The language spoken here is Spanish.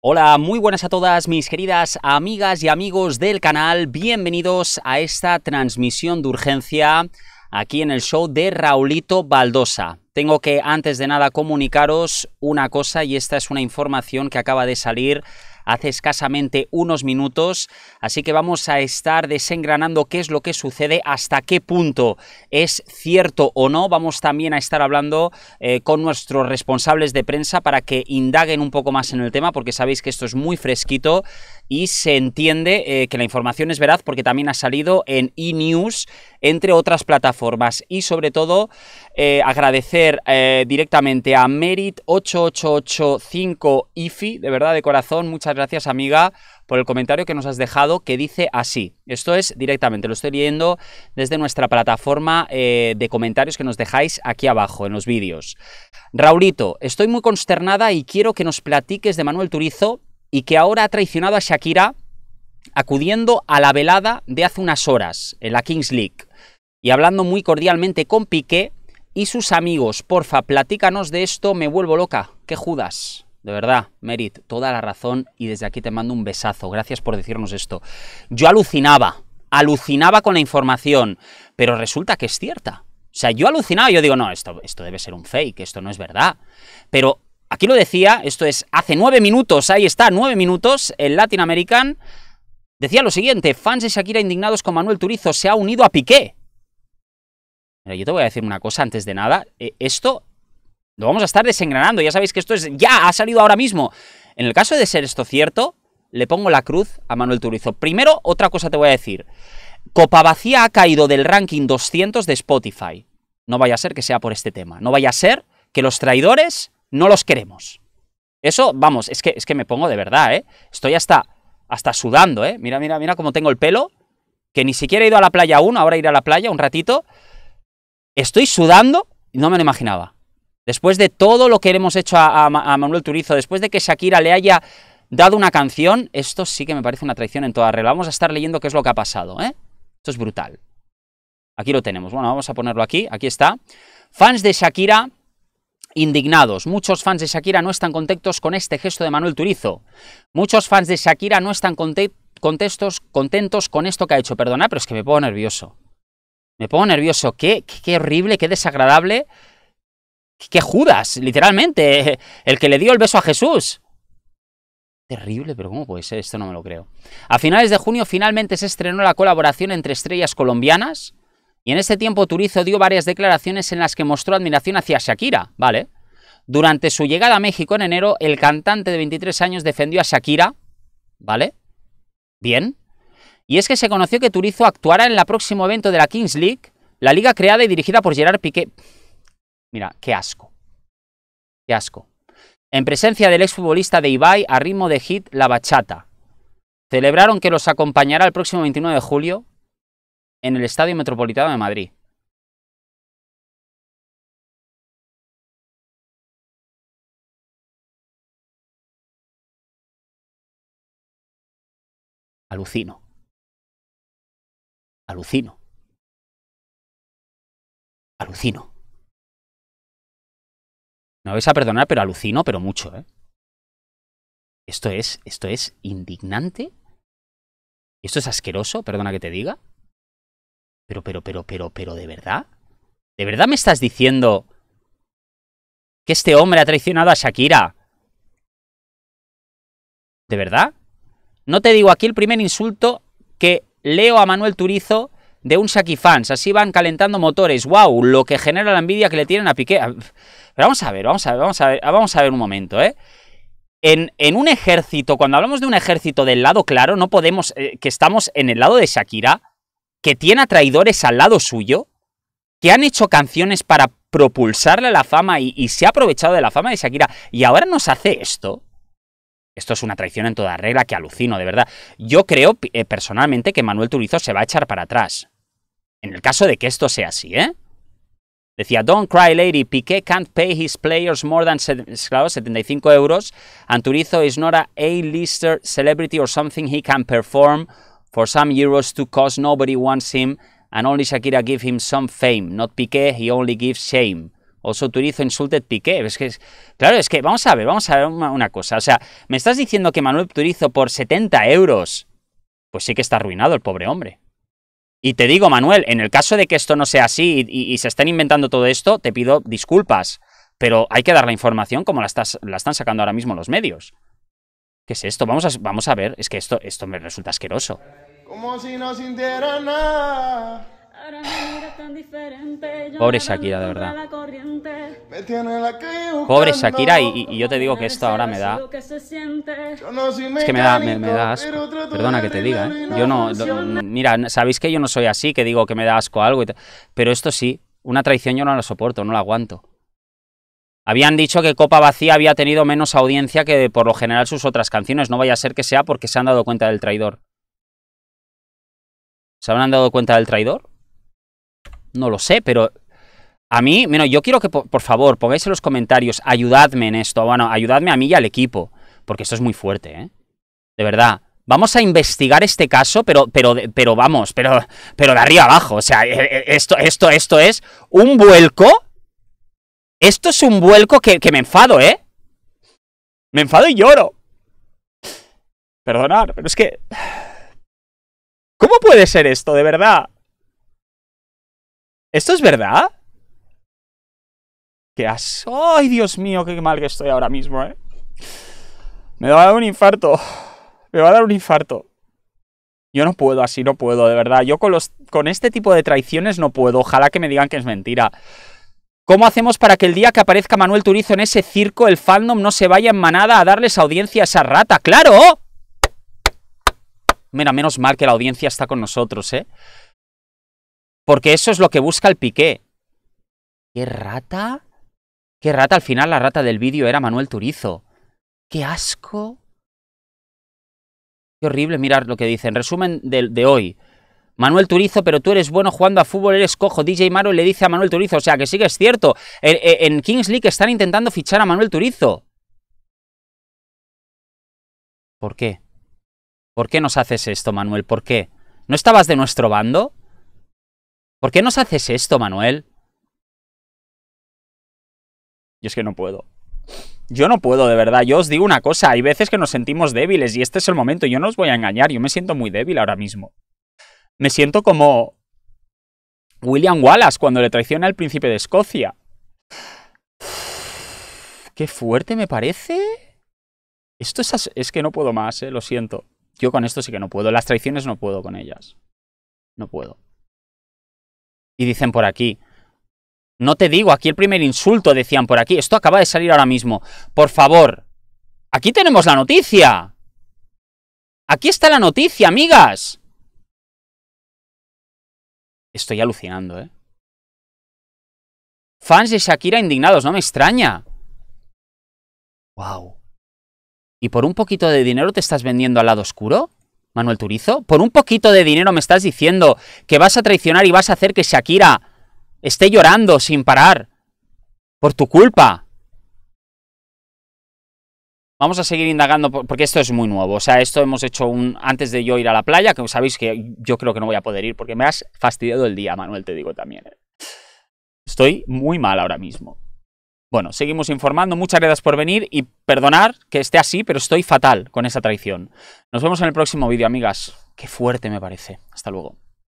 Hola, muy buenas a todas mis queridas amigas y amigos del canal. Bienvenidos a esta transmisión de urgencia aquí en el show de Raulito Baldosa. Tengo que antes de nada comunicaros una cosa y esta es una información que acaba de salir hace escasamente unos minutos, así que vamos a estar desengranando qué es lo que sucede, hasta qué punto es cierto o no. Vamos también a estar hablando eh, con nuestros responsables de prensa para que indaguen un poco más en el tema, porque sabéis que esto es muy fresquito y se entiende eh, que la información es veraz porque también ha salido en E-News, entre otras plataformas. Y sobre todo, eh, agradecer directamente a Merit 8885 IFI, de verdad, de corazón, muchas gracias amiga por el comentario que nos has dejado que dice así. Esto es directamente, lo estoy leyendo desde nuestra plataforma eh, de comentarios que nos dejáis aquí abajo en los vídeos. Raulito, estoy muy consternada y quiero que nos platiques de Manuel Turizo y que ahora ha traicionado a Shakira acudiendo a la velada de hace unas horas en la Kings League y hablando muy cordialmente con Piqué y sus amigos. Porfa, platícanos de esto, me vuelvo loca. ¡Qué Judas! De verdad, Merit, toda la razón y desde aquí te mando un besazo. Gracias por decirnos esto. Yo alucinaba, alucinaba con la información, pero resulta que es cierta. O sea, yo alucinaba, yo digo, no, esto, esto debe ser un fake, esto no es verdad. Pero aquí lo decía, esto es hace nueve minutos, ahí está, nueve minutos, el Latin American decía lo siguiente, fans de Shakira indignados con Manuel Turizo, se ha unido a Piqué. Mira, yo te voy a decir una cosa antes de nada, eh, esto lo vamos a estar desengranando. Ya sabéis que esto es ya, ha salido ahora mismo. En el caso de ser esto cierto, le pongo la cruz a Manuel Turizo. Primero, otra cosa te voy a decir. Copa Vacía ha caído del ranking 200 de Spotify. No vaya a ser que sea por este tema. No vaya a ser que los traidores no los queremos. Eso, vamos, es que, es que me pongo de verdad, ¿eh? Estoy hasta, hasta sudando, ¿eh? Mira, mira, mira cómo tengo el pelo. Que ni siquiera he ido a la playa aún, ahora iré a la playa un ratito. Estoy sudando y no me lo imaginaba. Después de todo lo que le hemos hecho a, Manuel Turizo, después de que Shakira le haya dado una canción, esto sí que me parece una traición en toda regla. Vamos a estar leyendo qué es lo que ha pasado, ¿eh? Esto es brutal. Aquí lo tenemos. Bueno, vamos a ponerlo aquí. Aquí está. Fans de Shakira indignados. Muchos fans de Shakira no están contentos con este gesto de Manuel Turizo. Muchos fans de Shakira no están contentos con esto que ha hecho. Perdona, pero es que me pongo nervioso. Me pongo nervioso. qué horrible, qué desagradable que Judas, literalmente, el que le dio el beso a Jesús. Terrible, pero ¿cómo puede ser? Esto no me lo creo. A finales de junio finalmente se estrenó la colaboración entre estrellas colombianas y en este tiempo Turizo dio varias declaraciones en las que mostró admiración hacia Shakira, ¿vale? Durante su llegada a México en enero, el cantante de 23 años defendió a Shakira, ¿vale? Bien. Y es que se conoció que Turizo actuará en el próximo evento de la Kings League, la liga creada y dirigida por Gerard Piqué. Mira, qué asco. Qué asco. En presencia del exfutbolista de Ibai, a ritmo de hit, la bachata. Celebraron que los acompañará el próximo 29 de julio en el Estadio Metropolitano de Madrid. Alucino. Alucino. Alucino. Me vais a perdonar, pero alucino, pero mucho, ¿eh? Esto es, esto es indignante. Esto es asqueroso, perdona que te diga. Pero, pero, pero, pero, pero, ¿de verdad? ¿De verdad me estás diciendo que este hombre ha traicionado a Shakira? ¿De verdad? No te digo aquí el primer insulto que leo a Manuel Turizo de un Saki fans. Así van calentando motores. ¡Wow! Lo que genera la envidia que le tienen a Piqué. Ah, pero vamos a ver, vamos a ver, vamos a ver, ah, vamos a ver un momento, ¿eh? En, un ejército, cuando hablamos de un ejército del lado claro, no podemos. Eh, que estamos en el lado de Shakira, que tiene a traidores al lado suyo, que han hecho canciones para propulsarle la fama y se ha aprovechado de la fama de Shakira. Y ahora nos hace esto. Esto es una traición en toda regla que alucino, de verdad. Yo creo eh, personalmente que Manuel Turizo se va a echar para atrás. En el caso de que esto sea así, ¿eh? Decía, don't cry lady, Piqué can't pay his players more than 75 euros, and Turizo is not a A-lister celebrity or something he can perform for some euros to cause nobody wants him, and only Shakira give him some fame, not Piqué, he only gives shame. Oso Turizo, Insulted Piqué. Es que, claro, es que vamos a ver, vamos a ver una, cosa. O sea, ¿me estás diciendo que Manuel Turizo por 70 euros? Pues sí que está arruinado el pobre hombre. Y te digo, Manuel, en el caso de que esto no sea así y, se estén inventando todo esto, te pido disculpas. Pero hay que dar la información como la, están sacando ahora mismo los medios. ¿Qué es esto? Vamos a, vamos a ver, es que esto, esto me resulta asqueroso. Como si no sintiera nada. Pobre Shakira, de verdad. Pobre Shakira, y, yo te digo que esto ahora me da. Es que me da, asco. Perdona que te diga, ¿eh? Yo no. mira, sabéis que yo no soy así, que digo que me da asco algo. Y Pero esto sí, una traición yo no la soporto, no la aguanto. Habían dicho que Copa Vacía había tenido menos audiencia que por lo general sus otras canciones. No vaya a ser que sea porque se han dado cuenta del traidor. ¿Se habrán dado cuenta del traidor? No lo sé, pero a mí, menos yo quiero que por, favor pongáis en los comentarios, ayudadme en esto, bueno, ayudadme a mí y al equipo, porque esto es muy fuerte, ¿eh? De verdad. Vamos a investigar este caso, pero, pero, pero vamos, pero, pero de arriba abajo. O sea, eh, eh, esto, esto, esto es un vuelco. Esto es un vuelco que, que me enfado, ¿eh? Me enfado y lloro. Perdonad. pero es que. ¿Cómo puede ser esto, de verdad? ¿Esto es verdad? ¡Qué ¡Ay, Dios mío! ¡Qué mal que estoy ahora mismo, eh! Me va a dar un infarto. Me va a dar un infarto. Yo no puedo, así no puedo, de verdad. Yo con, los, con este tipo de traiciones no puedo. Ojalá que me digan que es mentira. ¿Cómo hacemos para que el día que aparezca Manuel Turizo en ese circo, el fandom no se vaya en manada a darles audiencia a esa rata? ¡Claro! Mira, menos mal que la audiencia está con nosotros, ¿eh? Porque eso es lo que busca el Piqué. ¿Qué rata? ¿Qué rata? Al final la rata del vídeo era Manuel Turizo. ¡Qué asco! Qué horrible mirar lo que dicen. Resumen de, hoy. Manuel Turizo, pero tú eres bueno jugando a fútbol, eres cojo. DJ Maro le dice a Manuel Turizo. O sea, que sí que es cierto. En, en Kings League están intentando fichar a Manuel Turizo. ¿Por qué? ¿Por qué nos haces esto, Manuel? ¿Por qué? ¿No estabas de nuestro bando? ¿Por qué nos haces esto, Manuel? Y es que no puedo. Yo no puedo, de verdad. Yo os digo una cosa, hay veces que nos sentimos débiles y este es el momento. Yo no os voy a engañar, yo me siento muy débil ahora mismo. Me siento como William Wallace cuando le traiciona al príncipe de Escocia. Qué fuerte me parece. Esto es, es que no puedo más, eh, lo siento. Yo con esto sí que no puedo. Las traiciones no puedo con ellas. No puedo. Y dicen por aquí, no te digo, aquí el primer insulto decían por aquí, esto acaba de salir ahora mismo, por favor, aquí tenemos la noticia. Aquí está la noticia, amigas. Estoy alucinando, ¿eh? Fans de Shakira indignados, no me extraña. Wow. ¿Y por un poquito de dinero te estás vendiendo al lado oscuro? Manuel Turizo? ¿Por un poquito de dinero me estás diciendo que vas a traicionar y vas a hacer que Shakira esté llorando sin parar? Por tu culpa. Vamos a seguir indagando porque esto es muy nuevo. O sea, esto hemos hecho un antes de yo ir a la playa, que sabéis que yo creo que no voy a poder ir porque me has fastidiado el día, Manuel, te digo también. ¿eh? Estoy muy mal ahora mismo. Bueno, seguimos informando. Muchas gracias por venir y perdonar que esté así, pero estoy fatal con esa traición. Nos vemos en el próximo vídeo, amigas. Qué fuerte me parece. Hasta luego.